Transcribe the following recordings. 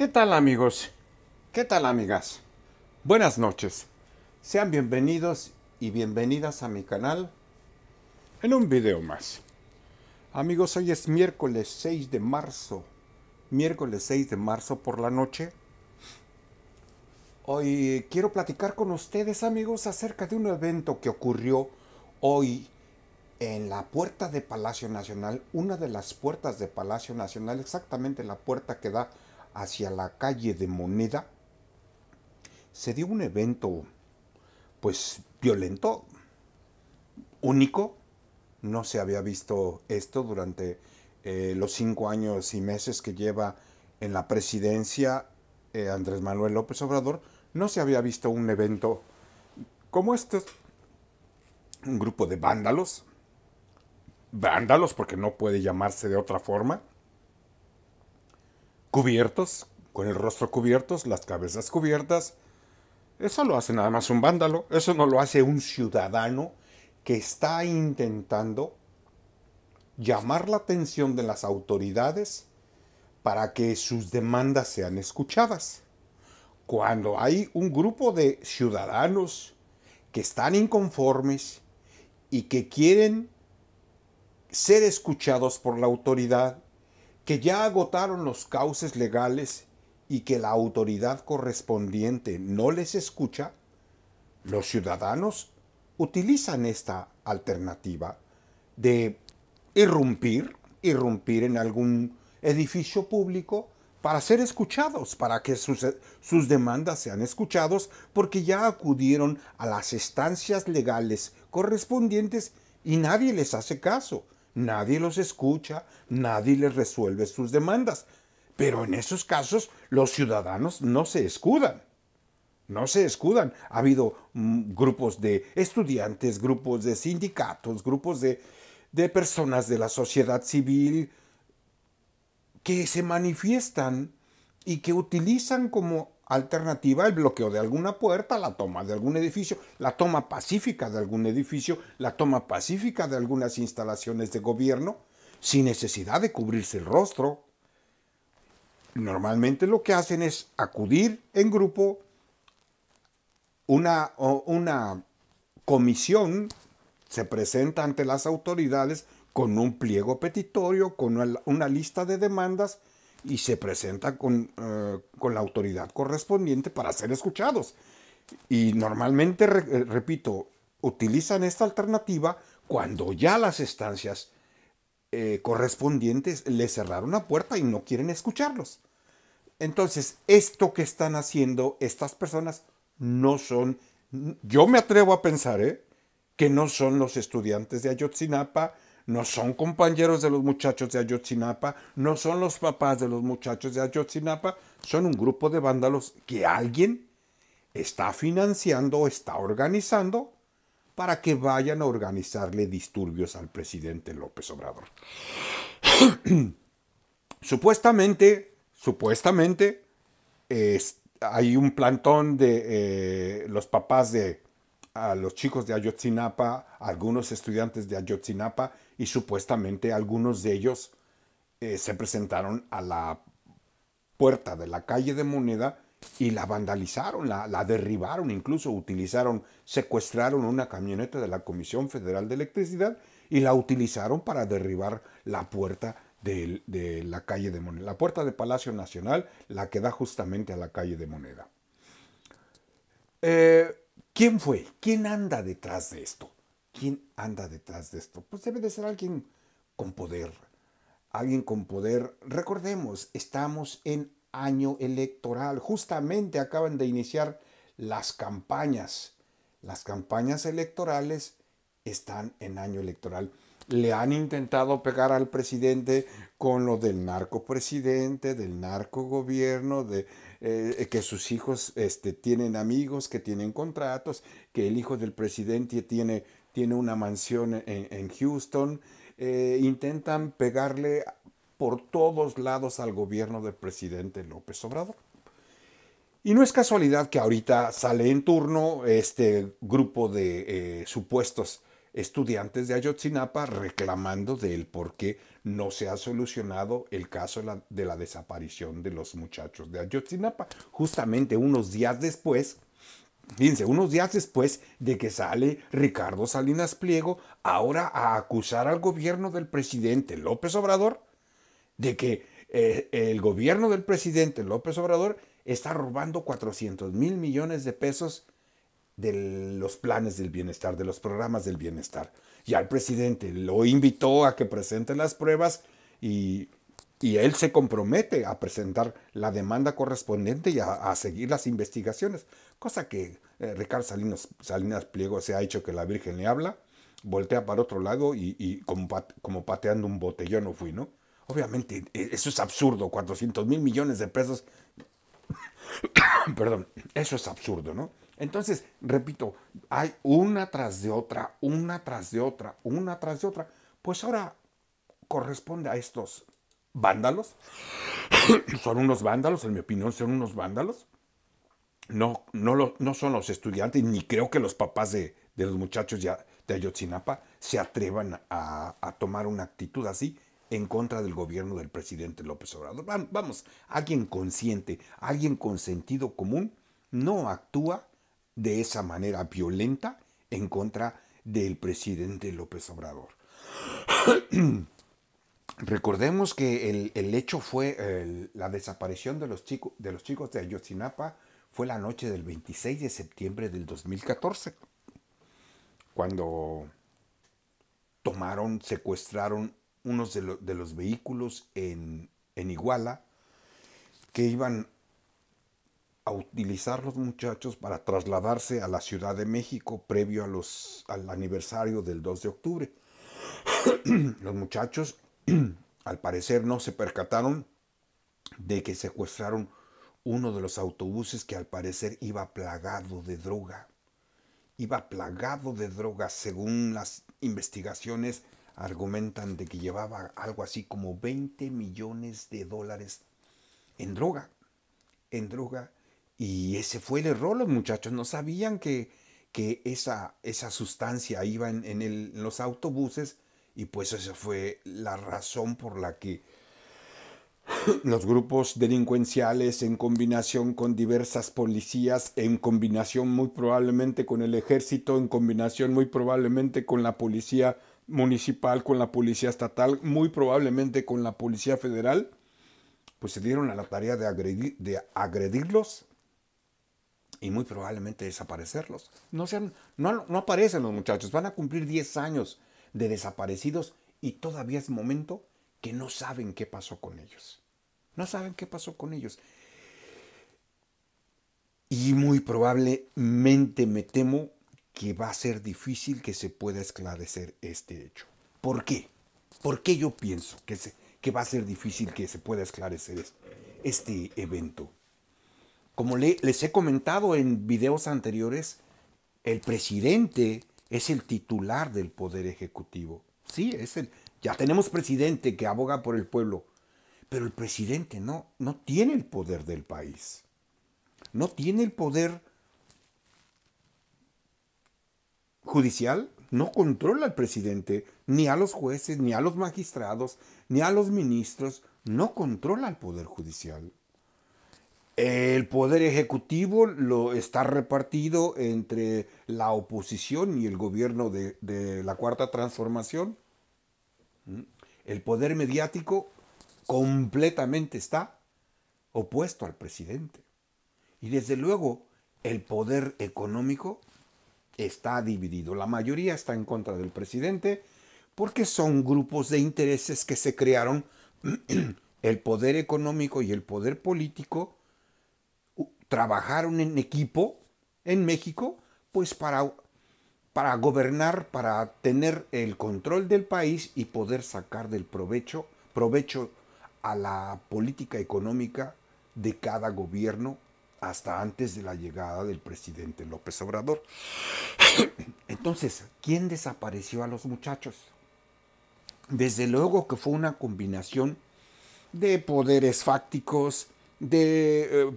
¿Qué tal amigos? ¿Qué tal amigas? Buenas noches. Sean bienvenidos y bienvenidas a mi canal en un video más. Amigos, hoy es miércoles 6 de marzo. Miércoles 6 de marzo por la noche. Hoy quiero platicar con ustedes amigos acerca de un evento que ocurrió hoy en la puerta de Palacio Nacional. Una de las puertas de Palacio Nacional, exactamente la puerta que da hacia la calle de Moneda, se dio un evento, pues, violento, único. No se había visto esto durante eh, los cinco años y meses que lleva en la presidencia eh, Andrés Manuel López Obrador. No se había visto un evento como este. Un grupo de vándalos. Vándalos, porque no puede llamarse de otra forma cubiertos, con el rostro cubiertos, las cabezas cubiertas. Eso lo hace nada más un vándalo, eso no lo hace un ciudadano que está intentando llamar la atención de las autoridades para que sus demandas sean escuchadas. Cuando hay un grupo de ciudadanos que están inconformes y que quieren ser escuchados por la autoridad que ya agotaron los cauces legales y que la autoridad correspondiente no les escucha, los ciudadanos utilizan esta alternativa de irrumpir, irrumpir en algún edificio público para ser escuchados, para que sus, sus, demandas sean escuchados, porque ya acudieron a las estancias legales correspondientes y nadie les hace caso nadie los escucha, nadie les resuelve sus demandas. Pero en esos casos los ciudadanos no se escudan. No se escudan. Ha habido mm, grupos de estudiantes, grupos de sindicatos, grupos de, de personas de la sociedad civil que se manifiestan y que utilizan como alternativa el bloqueo de alguna puerta, la toma de algún edificio, la toma pacífica de algún edificio, la toma pacífica de algunas instalaciones de gobierno, sin necesidad de cubrirse el rostro. Normalmente lo que hacen es acudir en grupo una, una comisión, se presenta ante las autoridades con un pliego petitorio, con una lista de demandas y se presentan eh, con, la autoridad correspondiente para ser escuchados. Y normalmente, eh, repito, utilizan esta alternativa cuando ya las estancias eh, correspondientes le cerraron la puerta y no quieren escucharlos. Entonces, esto que están haciendo estas personas no son, yo me atrevo a pensar, que no son los estudiantes de Ayotzinapa, no son compañeros de los muchachos de Ayotzinapa, no son los papás de los muchachos de Ayotzinapa, son un grupo de vándalos que alguien está financiando o está organizando para que vayan a organizarle disturbios al presidente López Obrador. supuestamente, supuestamente, hay un plantón de eh, los papás de los chicos de Ayotzinapa, algunos estudiantes de Ayotzinapa, y supuestamente algunos de ellos eh, se presentaron a la puerta de la calle de Moneda y la vandalizaron, la, derribaron, incluso utilizaron, secuestraron una camioneta de la Comisión Federal de Electricidad y la utilizaron para derribar la puerta de, la calle de Moneda, la puerta de Palacio Nacional, la que da justamente a la calle de Moneda. Eh, ¿Quién fue? ¿Quién anda detrás de esto? ¿Quién anda detrás de esto? Pues debe de ser alguien con poder. Alguien con poder. Recordemos, estamos en año electoral. Justamente acaban de iniciar las campañas. Las campañas electorales están en año electoral. Le han intentado pegar al presidente con lo del narcopresidente, del narcogobierno, de eh, que sus hijos este, tienen amigos, que tienen contratos, que el hijo del presidente tiene tiene una mansión en, Houston. Eh, intentan pegarle por todos lados al gobierno del presidente López Obrador. Y no es casualidad que ahorita sale en turno este grupo de eh, supuestos estudiantes de Ayotzinapa reclamando de él qué no se ha solucionado el caso de la desaparición de los muchachos de Ayotzinapa. Justamente unos días después Fíjense, unos días después de que sale Ricardo Salinas Pliego, ahora a acusar al gobierno del presidente López Obrador de que eh, el gobierno del presidente López Obrador está robando 400 mil millones de pesos de los planes del bienestar, de los programas del bienestar. Ya el presidente lo invitó a que presente las pruebas y, él se compromete a presentar la demanda correspondiente y a seguir las investigaciones cosa que eh, Ricardo Salinas, Pliego se ha hecho que la Virgen le habla, voltea para otro lado y, como, pateando un botellón no fui, ¿no? Obviamente, e, eso es absurdo, 400 mil millones de pesos. Perdón, eso es absurdo, ¿no? Entonces, repito, hay una tras de otra, una tras de otra, una tras de otra. Pues ahora corresponde a estos vándalos. son unos vándalos, en mi opinión, son unos vándalos no, no, no son los estudiantes, ni creo que los papás de, los muchachos ya, de Ayotzinapa se atrevan a, tomar una actitud así en contra del gobierno del presidente López Obrador. Vamos, alguien consciente, alguien con sentido común, no actúa de esa manera violenta en contra del presidente López Obrador. Recordemos que el, hecho fue la desaparición de los, chicos de los chicos de Ayotzinapa fue la noche del 26 de septiembre del 2014, cuando tomaron, secuestraron unos de, de los vehículos en, en Iguala que iban a utilizar los muchachos para trasladarse a la Ciudad de México previo a los, al aniversario del 2 de octubre. los muchachos, al parecer, no se percataron de que secuestraron uno de los autobuses que al parecer iba plagado de droga. Iba plagado de droga, según las investigaciones argumentan de que llevaba algo así como 20 millones de dólares en droga. En droga. Y ese fue el error, los muchachos no sabían que, que esa, esa sustancia iba en, en los autobuses y pues esa fue la razón por la que los grupos delincuenciales en combinación con diversas policías, en combinación muy probablemente con el ejército, en combinación muy probablemente con la policía municipal, con la policía estatal, muy probablemente con la policía federal, pues se dieron a la tarea de, agredirlos y muy probablemente desaparecerlos. No, sean, no, no aparecen los muchachos, van a cumplir 10 años de desaparecidos y todavía es momento que no saben qué pasó con ellos. No saben qué pasó con ellos. Y muy probablemente me temo que va a ser difícil que se pueda esclarecer este hecho. ¿Por qué? ¿Por qué yo pienso que, que va a ser difícil que se pueda esclarecer este evento? Como les he comentado en videos anteriores, el presidente es el titular del poder ejecutivo. Sí, es el, ya tenemos presidente que aboga por el pueblo, pero el presidente no, no tiene el poder del país. No tiene el poder judicial, no controla al presidente, ni a los jueces, ni a los magistrados, ni a los ministros, no controla al poder judicial. El poder ejecutivo lo está repartido entre la oposición y el gobierno de la cuarta transformación. El poder mediático completamente está opuesto al presidente. Y desde luego el poder económico está dividido. La mayoría está en contra del presidente porque son grupos de intereses que se crearon el poder económico y el poder político trabajaron en equipo en México pues para para gobernar, para tener el control del país y poder sacar del provecho, provecho a la política económica de cada gobierno hasta antes de la llegada del presidente López Obrador. Entonces, ¿quién desapareció a los muchachos? Desde luego que fue una combinación de poderes fácticos, de eh,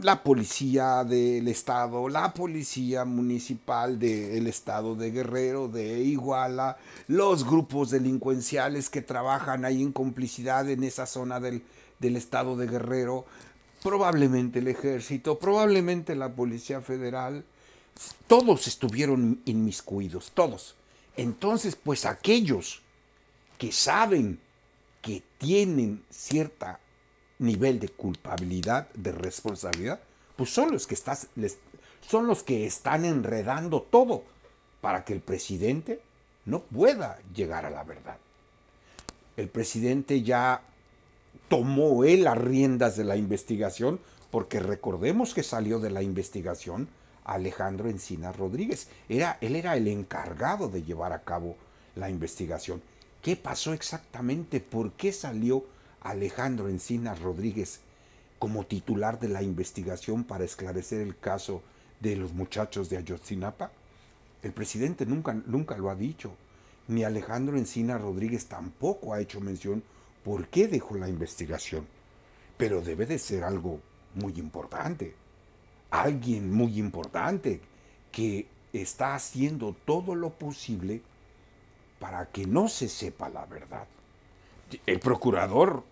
la policía del estado, la policía municipal del estado de Guerrero, de Iguala, los grupos delincuenciales que trabajan ahí en complicidad en esa zona del, del estado de Guerrero, probablemente el ejército, probablemente la policía federal, todos estuvieron inmiscuidos, todos. Entonces, pues aquellos que saben que tienen cierta nivel de culpabilidad, de responsabilidad, pues son los que, son los que están enredando todo para que el presidente no pueda llegar a la verdad. El presidente ya tomó él las riendas de la investigación, porque recordemos que salió de la investigación Alejandro Encina Rodríguez. Era, él era el encargado de llevar a cabo la investigación. ¿Qué pasó exactamente? ¿Por qué salió Alejandro Encina Rodríguez como titular de la investigación para esclarecer el caso de los muchachos de Ayotzinapa? El presidente nunca, nunca lo ha dicho, ni Alejandro Encina Rodríguez tampoco ha hecho mención por qué dejó la investigación. Pero debe de ser algo muy importante, alguien muy importante que está haciendo todo lo posible para que no se sepa la verdad. El procurador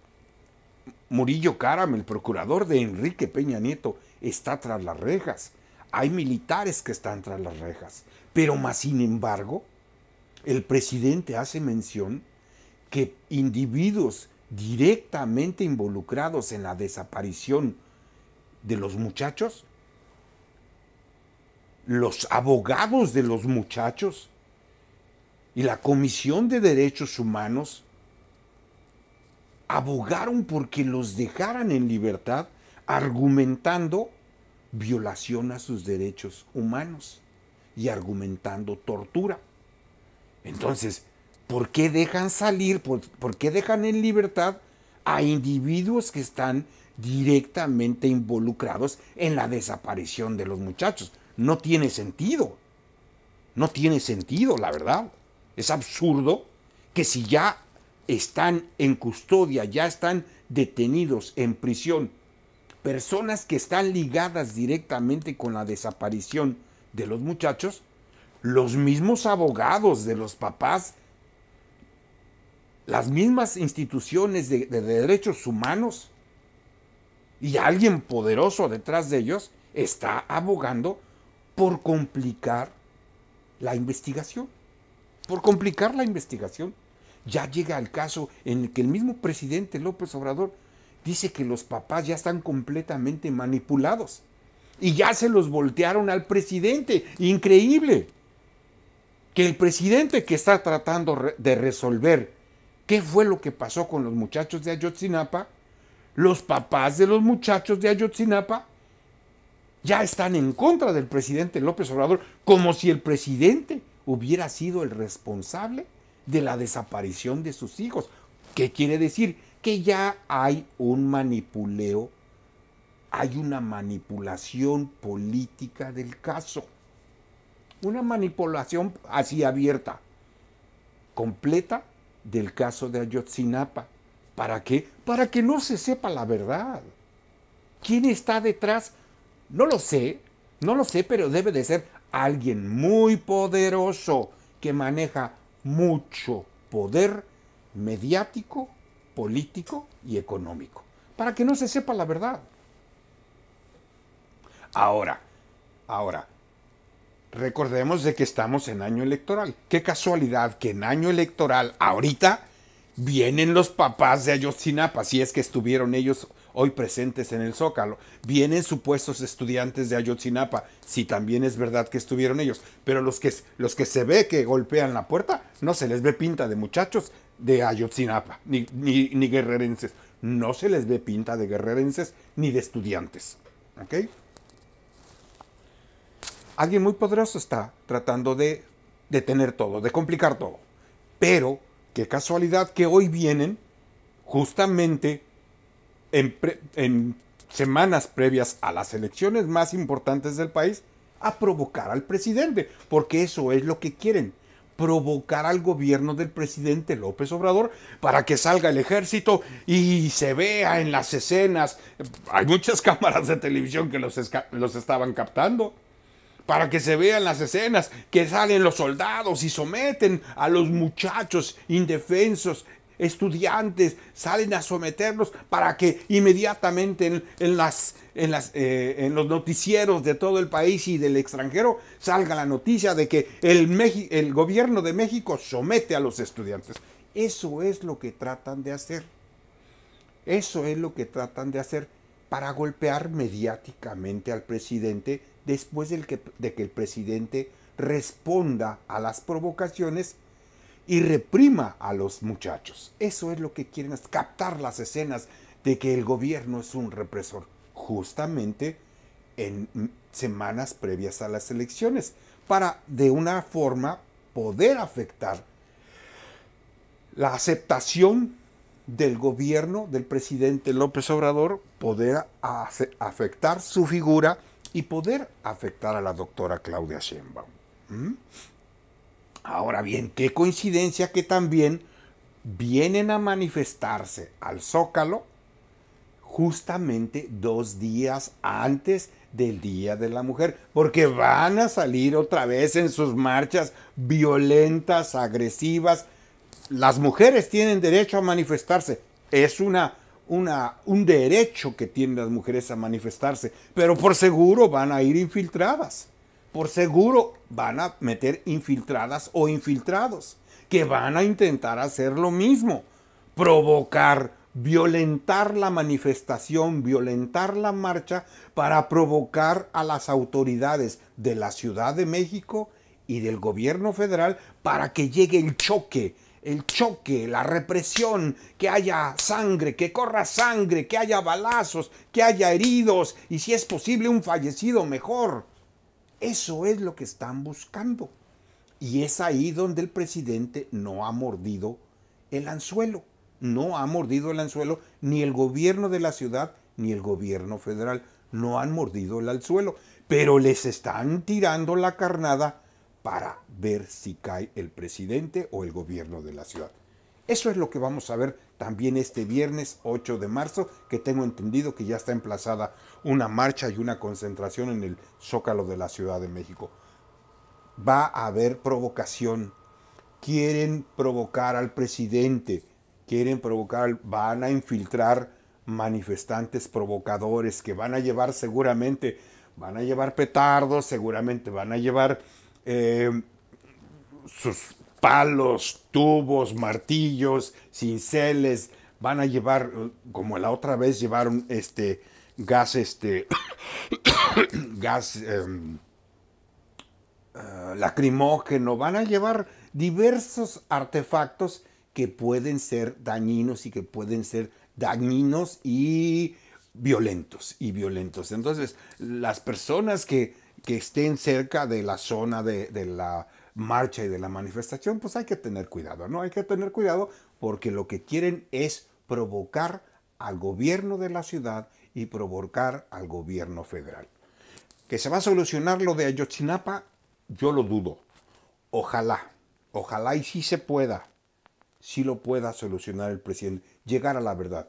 Murillo Caram, el procurador de Enrique Peña Nieto, está tras las rejas. Hay militares que están tras las rejas. Pero más sin embargo, el presidente hace mención que individuos directamente involucrados en la desaparición de los muchachos, los abogados de los muchachos y la Comisión de Derechos Humanos abogaron porque los dejaran en libertad argumentando violación a sus derechos humanos y argumentando tortura. Entonces, ¿por qué dejan salir, por, qué dejan en libertad a individuos que están directamente involucrados en la desaparición de los muchachos? No tiene sentido. No tiene sentido, la verdad. Es absurdo que si ya están en custodia, ya están detenidos en prisión. Personas que están ligadas directamente con la desaparición de los muchachos, los mismos abogados de los papás, las mismas instituciones de, derechos humanos y alguien poderoso detrás de ellos está abogando por complicar la investigación. Por complicar la investigación ya llega el caso en el que el mismo presidente López Obrador dice que los papás ya están completamente manipulados y ya se los voltearon al presidente. Increíble. Que el presidente que está tratando de resolver qué fue lo que pasó con los muchachos de Ayotzinapa, los papás de los muchachos de Ayotzinapa ya están en contra del presidente López Obrador, como si el presidente hubiera sido el responsable de la desaparición de sus hijos. ¿Qué quiere decir? Que ya hay un manipuleo, hay una manipulación política del caso. Una manipulación así abierta, completa del caso de Ayotzinapa. ¿Para qué? Para que no se sepa la verdad. ¿Quién está detrás? No lo sé, no lo sé, pero debe de ser alguien muy poderoso que maneja mucho poder mediático, político y económico, para que no se sepa la verdad. Ahora, ahora, recordemos de que estamos en año electoral. Qué casualidad que en año electoral, ahorita, vienen los papás de Ayotzinapa, si es que estuvieron ellos hoy presentes en el Zócalo. Vienen supuestos estudiantes de Ayotzinapa, si también es verdad que estuvieron ellos, pero los que, los que se ve que golpean la puerta, no se les ve pinta de muchachos de Ayotzinapa, ni, guerrerenses. No se les ve pinta de guerrerenses ni de estudiantes. ¿Ok? Alguien muy poderoso está tratando de detener todo, de complicar todo. Pero, qué casualidad que hoy vienen justamente en, semanas previas a las elecciones más importantes del país a provocar al presidente, porque eso es lo que quieren, provocar al gobierno del presidente López Obrador para que salga el ejército y se vea en las escenas, hay muchas cámaras de televisión que los, los estaban captando, para que se vean las escenas, que salen los soldados y someten a los muchachos indefensos estudiantes salen a someterlos para que inmediatamente en, las, en, las, eh, en, los noticieros de todo el país y del extranjero salga la noticia de que el, el gobierno de México somete a los estudiantes. Eso es lo que tratan de hacer. Eso es lo que tratan de hacer para golpear mediáticamente al presidente después de que, de que el presidente responda a las provocaciones y reprima a los muchachos. Eso es lo que quieren, captar las escenas de que el gobierno es un represor, justamente en semanas previas a las elecciones, para de una forma poder afectar la aceptación del gobierno del presidente López Obrador, poder afectar su figura y poder afectar a la doctora Claudia Sheinbaum. ¿Mm? Ahora bien, qué coincidencia que también vienen a manifestarse al Zócalo justamente dos días antes del Día de la Mujer, porque van a salir otra vez en sus marchas violentas, agresivas. Las mujeres tienen derecho a manifestarse. Es una, un derecho que tienen las mujeres a manifestarse, pero por seguro van a ir infiltradas por seguro van a meter infiltradas o infiltrados que van a intentar hacer lo mismo, provocar, violentar la manifestación, violentar la marcha para provocar a las autoridades de la Ciudad de México y del gobierno federal para que llegue el choque, el choque, la represión, que haya sangre, que corra sangre, que haya balazos, que haya heridos y si es posible un fallecido mejor eso es lo que están buscando. Y es ahí donde el presidente no ha mordido el anzuelo. No ha mordido el anzuelo ni el gobierno de la ciudad ni el gobierno federal. No han mordido el anzuelo. Pero les están tirando la carnada para ver si cae el presidente o el gobierno de la ciudad. Eso es lo que vamos a ver también este viernes 8 de marzo, que tengo entendido que ya está emplazada una marcha y una concentración en el Zócalo de la Ciudad de México. Va a haber provocación. Quieren provocar al presidente, quieren provocar, van a infiltrar manifestantes provocadores que van a llevar seguramente, van a llevar petardos, seguramente van a llevar eh, sus palos, tubos, martillos, cinceles, van a llevar, eh, como la otra vez llevaron este gas, este gas em, eh, lacrimógeno, van a llevar diversos artefactos que pueden ser dañinos y que pueden ser dañinos y violentos y violentos. Entonces, las personas que, estén cerca de la zona de la marcha y de la manifestación, pues hay que tener cuidado, ¿no? Hay que tener cuidado porque lo que quieren es provocar al gobierno de la ciudad y provocar al gobierno federal. ¿Que se va a solucionar lo de Ayotzinapa? Yo lo dudo. Ojalá, ojalá y si se pueda, si lo pueda solucionar el presidente, llegar a la verdad.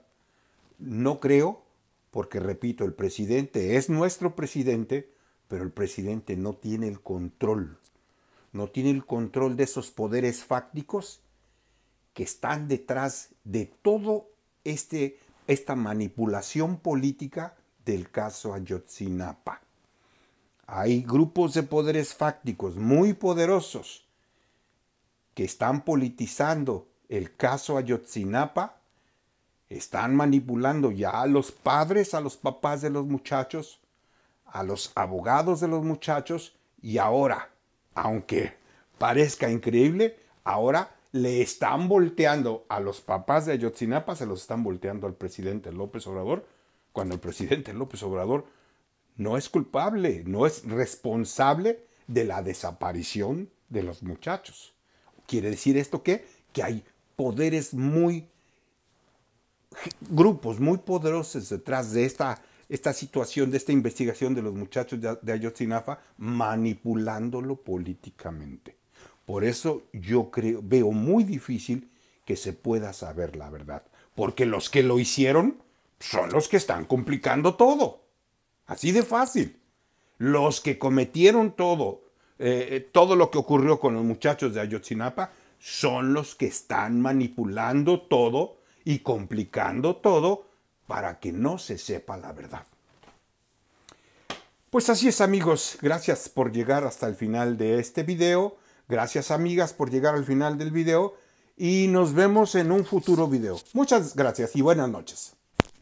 No creo, porque repito, el presidente es nuestro presidente, pero el presidente no tiene el control no tiene el control de esos poderes fácticos que están detrás de todo este esta manipulación política del caso Ayotzinapa. Hay grupos de poderes fácticos muy poderosos que están politizando el caso Ayotzinapa, están manipulando ya a los padres, a los papás de los muchachos, a los abogados de los muchachos y ahora aunque parezca increíble, ahora le están volteando a los papás de Ayotzinapa, se los están volteando al presidente López Obrador, cuando el presidente López Obrador no es culpable, no es responsable de la desaparición de los muchachos. ¿Quiere decir esto qué? Que hay poderes muy, grupos muy poderosos detrás de esta esta situación de esta investigación de los muchachos de, Ayotzinapa manipulándolo políticamente. Por eso yo creo, veo muy difícil que se pueda saber la verdad, porque los que lo hicieron son los que están complicando todo. Así de fácil. Los que cometieron todo, eh, eh, todo lo que ocurrió con los muchachos de Ayotzinapa, son los que están manipulando todo y complicando todo para que no se sepa la verdad. Pues así es amigos, gracias por llegar hasta el final de este video, gracias amigas por llegar al final del video y nos vemos en un futuro video. Muchas gracias y buenas noches.